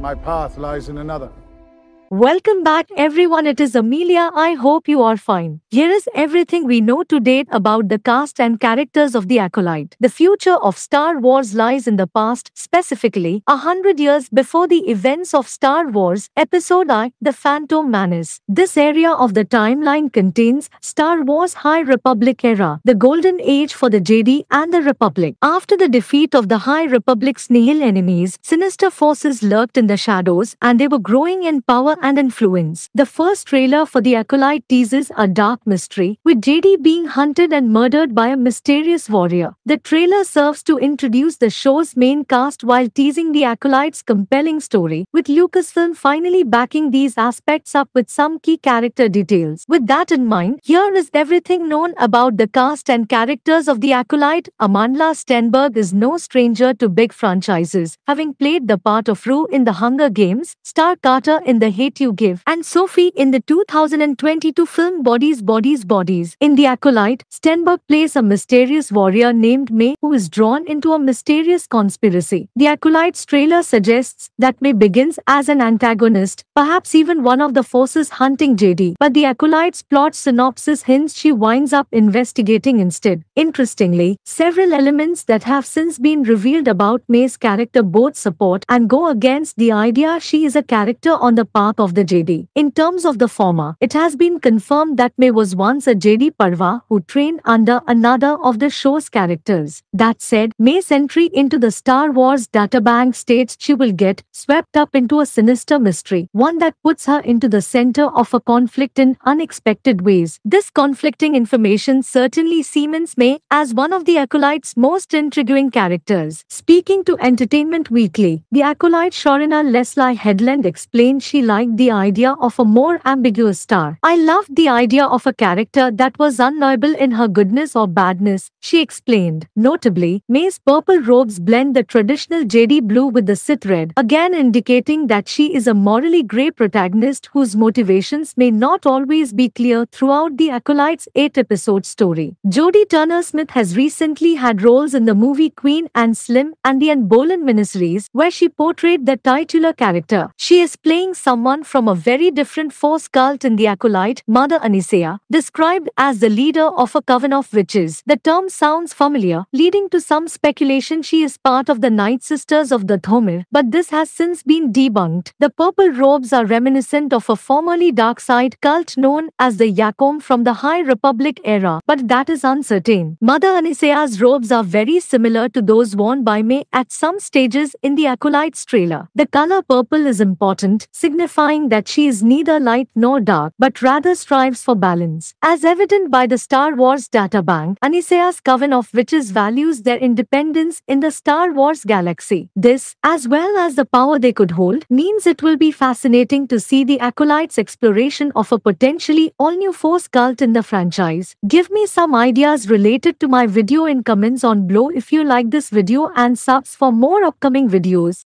My path lies in another. Welcome back, everyone. It is Amelia. I hope you are fine. Here is everything we know to date about the cast and characters of The Acolyte. The future of Star Wars lies in the past, specifically, a hundred years before the events of Star Wars Episode I, The Phantom Menace. This area of the timeline contains Star Wars High Republic era, the golden age for the Jedi and the Republic. After the defeat of the High Republic's nihil enemies, sinister forces lurked in the shadows and they were growing in power and Influence The first trailer for The Acolyte teases a dark mystery, with JD being hunted and murdered by a mysterious warrior. The trailer serves to introduce the show's main cast while teasing The Acolyte's compelling story, with Lucasfilm finally backing these aspects up with some key character details. With that in mind, here is everything known about the cast and characters of The Acolyte. Amandla Stenberg is no stranger to big franchises, having played the part of Rue in The Hunger Games, Star Carter in The Hate You Give, and Sophie in the 2022 film Bodies Bodies Bodies. In The Acolyte, Stenberg plays a mysterious warrior named May who is drawn into a mysterious conspiracy. The Acolyte's trailer suggests that May begins as an antagonist, perhaps even one of the forces hunting JD, but The Acolyte's plot synopsis hints she winds up investigating instead. Interestingly, several elements that have since been revealed about May's character both support and go against the idea she is a character on the path of the JD. In terms of the former, it has been confirmed that May was once a JD Parva who trained under another of the show's characters. That said, May's entry into the Star Wars databank states she will get swept up into a sinister mystery, one that puts her into the center of a conflict in unexpected ways. This conflicting information certainly cements May as one of the Acolyte's most intriguing characters. Speaking to Entertainment Weekly, the Acolyte Shorina Leslie Headland explained she likes liked the idea of a more ambiguous star. I loved the idea of a character that was unknowable in her goodness or badness, she explained. Notably, May's purple robes blend the traditional Jedi blue with the Sith red, again indicating that she is a morally grey protagonist whose motivations may not always be clear throughout the Acolyte's eight-episode story. Jodie Turner-Smith has recently had roles in the movie Queen and Slim and the Anne miniseries, where she portrayed the titular character. She is playing someone one from a very different force cult in the acolyte, Mother Anisea, described as the leader of a coven of witches. The term sounds familiar, leading to some speculation she is part of the Night Sisters of the Dhomir, but this has since been debunked. The purple robes are reminiscent of a formerly dark side cult known as the Yakom from the High Republic era, but that is uncertain. Mother Anisea's robes are very similar to those worn by May at some stages in the acolyte's trailer. The color purple is important, signifying that she is neither light nor dark, but rather strives for balance, as evident by the Star Wars databank bank, Isaiah's coven of witches values their independence in the Star Wars galaxy. This, as well as the power they could hold, means it will be fascinating to see the Acolytes' exploration of a potentially all-new force cult in the franchise. Give me some ideas related to my video in comments on below if you like this video and subs for more upcoming videos.